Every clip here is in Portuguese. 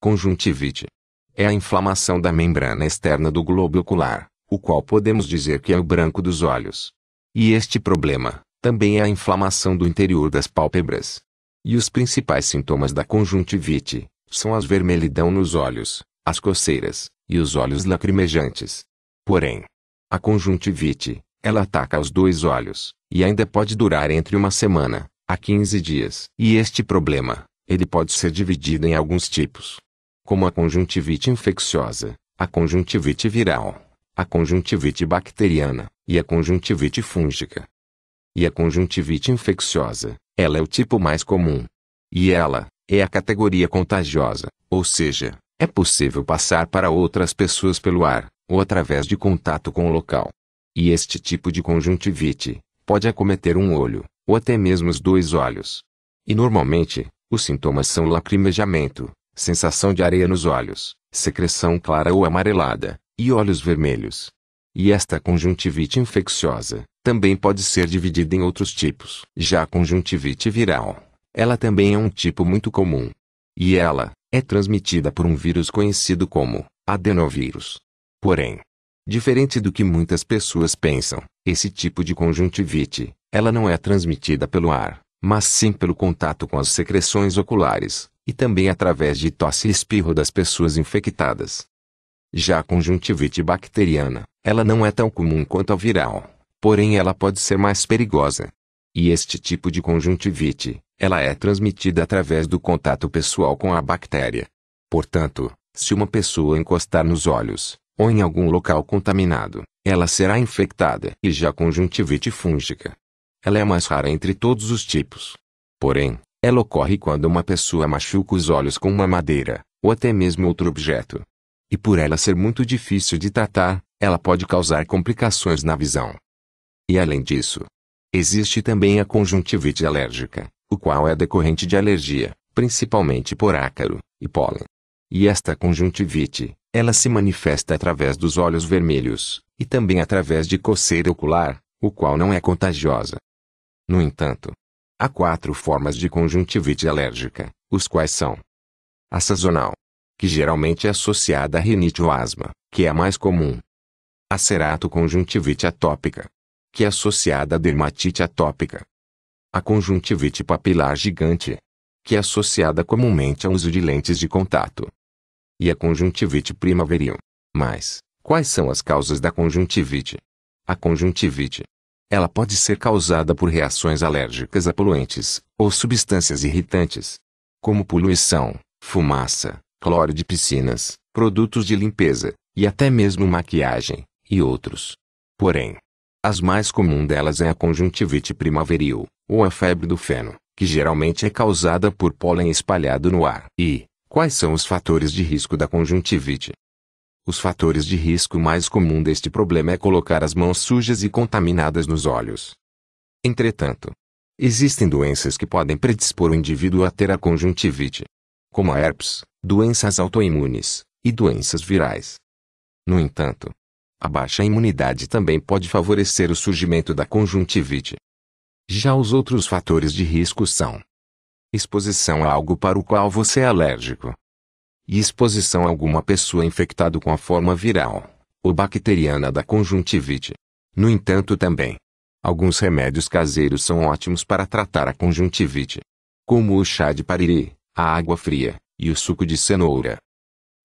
Conjuntivite. É a inflamação da membrana externa do globo ocular, o qual podemos dizer que é o branco dos olhos. E este problema também é a inflamação do interior das pálpebras. E os principais sintomas da conjuntivite são as vermelhidão nos olhos, as coceiras e os olhos lacrimejantes. Porém, a conjuntivite, ela ataca os dois olhos e ainda pode durar entre uma semana a 15 dias. E este problema, ele pode ser dividido em alguns tipos como a conjuntivite infecciosa, a conjuntivite viral, a conjuntivite bacteriana e a conjuntivite fúngica. E a conjuntivite infecciosa, ela é o tipo mais comum. E ela é a categoria contagiosa, ou seja, é possível passar para outras pessoas pelo ar ou através de contato com o local. E este tipo de conjuntivite pode acometer um olho, ou até mesmo os dois olhos. E normalmente, os sintomas são lacrimejamento, sensação de areia nos olhos, secreção clara ou amarelada, e olhos vermelhos. E esta conjuntivite infecciosa também pode ser dividida em outros tipos. Já a conjuntivite viral, ela também é um tipo muito comum. E ela é transmitida por um vírus conhecido como adenovírus. Porém, diferente do que muitas pessoas pensam, esse tipo de conjuntivite, ela não é transmitida pelo ar, mas sim pelo contato com as secreções oculares, e também através de tosse e espirro das pessoas infectadas. Já a conjuntivite bacteriana, ela não é tão comum quanto a viral, porém ela pode ser mais perigosa. E este tipo de conjuntivite, ela é transmitida através do contato pessoal com a bactéria. Portanto, se uma pessoa encostar nos olhos, ou em algum local contaminado, ela será infectada. E já a conjuntivite fúngica, ela é mais rara entre todos os tipos. Porém, ela ocorre quando uma pessoa machuca os olhos com uma madeira, ou até mesmo outro objeto. E por ela ser muito difícil de tratar, ela pode causar complicações na visão. E além disso, existe também a conjuntivite alérgica, o qual é decorrente de alergia, principalmente por ácaro e pólen. E esta conjuntivite, ela se manifesta através dos olhos vermelhos e também através de coceira ocular, o qual não é contagiosa. No entanto, Há quatro formas de conjuntivite alérgica, os quais são a sazonal, que geralmente é associada a rinite ou asma, que é a mais comum. A ceratoconjuntivite atópica, que é associada a dermatite atópica. A conjuntivite papilar gigante, que é associada comumente ao uso de lentes de contato. E a conjuntivite primaveril. Mas, quais são as causas da conjuntivite? A conjuntivite, ela pode ser causada por reações alérgicas a poluentes ou substâncias irritantes, como poluição, fumaça, cloro de piscinas, produtos de limpeza e até mesmo maquiagem e outros. Porém, as mais comuns delas é a conjuntivite primaveril ou a febre do feno, que geralmente é causada por pólen espalhado no ar. E quais são os fatores de risco da conjuntivite? Os fatores de risco mais comum deste problema é colocar as mãos sujas e contaminadas nos olhos. Entretanto, existem doenças que podem predispor o indivíduo a ter a conjuntivite, como a herpes, doenças autoimunes e doenças virais. No entanto, a baixa imunidade também pode favorecer o surgimento da conjuntivite. Já os outros fatores de risco são: exposição a algo para o qual você é alérgico, e exposição a alguma pessoa infectado com a forma viral ou bacteriana da conjuntivite. No entanto, também alguns remédios caseiros são ótimos para tratar a conjuntivite, como o chá de pariri, a água fria e o suco de cenoura.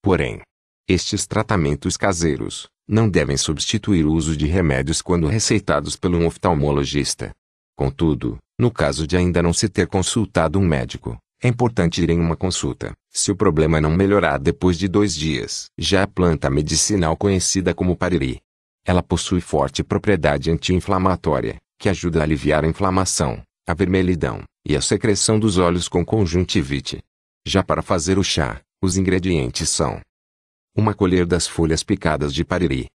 Porém, estes tratamentos caseiros não devem substituir o uso de remédios quando receitados pelo um oftalmologista. Contudo, no caso de ainda não se ter consultado um médico, é importante ir em uma consulta. Se o problema não melhorar depois de dois dias, já a planta medicinal conhecida como pariri. Ela possui forte propriedade anti-inflamatória, que ajuda a aliviar a inflamação, a vermelhidão e a secreção dos olhos com conjuntivite. Já para fazer o chá, os ingredientes são: uma colher das folhas picadas de pariri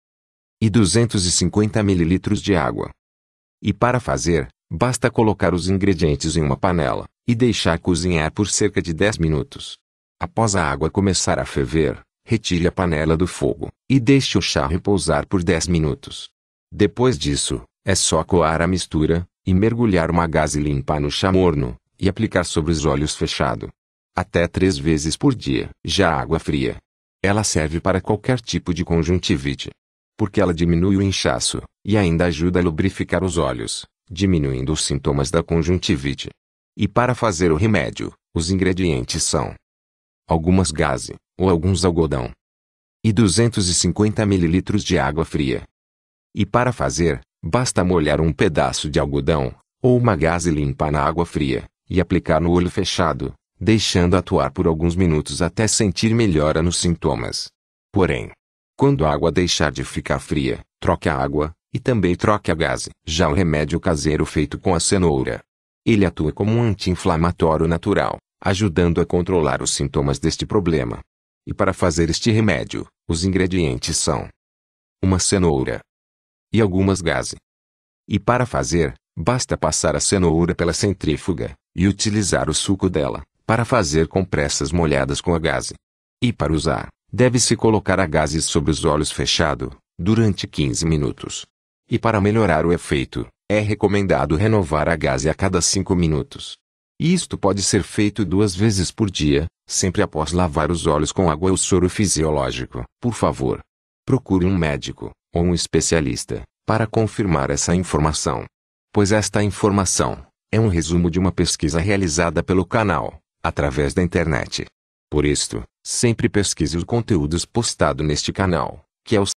e 250 ml de água. E para fazer, basta colocar os ingredientes em uma panela e deixar cozinhar por cerca de 10 minutos. Após a água começar a ferver, retire a panela do fogo e deixe o chá repousar por 10 minutos. Depois disso, é só coar a mistura e mergulhar uma gaze limpa no chá morno e aplicar sobre os olhos fechado. Até três vezes por dia. Já água fria. Ela serve para qualquer tipo de conjuntivite. Porque ela diminui o inchaço e ainda ajuda a lubrificar os olhos, diminuindo os sintomas da conjuntivite. E para fazer o remédio, os ingredientes são algumas gaze, ou alguns algodão, e 250 ml de água fria. E para fazer, basta molhar um pedaço de algodão, ou uma gaze limpa na água fria, e aplicar no olho fechado, deixando atuar por alguns minutos até sentir melhora nos sintomas. Porém, quando a água deixar de ficar fria, troque a água, e também troque a gaze. Já o remédio caseiro feito com a cenoura, ele atua como um anti-inflamatório natural, ajudando a controlar os sintomas deste problema. E para fazer este remédio, os ingredientes são uma cenoura e algumas gaze. E para fazer, basta passar a cenoura pela centrífuga e utilizar o suco dela para fazer compressas molhadas com a gaze. E para usar, deve-se colocar a gaze sobre os olhos fechado durante 15 minutos. E para melhorar o efeito, é recomendado renovar a gase a cada 5 minutos. Isto pode ser feito duas vezes por dia, sempre após lavar os olhos com água ou soro fisiológico. Por favor, procure um médico ou um especialista para confirmar essa informação, pois esta informação é um resumo de uma pesquisa realizada pelo canal através da internet. Por isto, sempre pesquise os conteúdos postados neste canal, que é o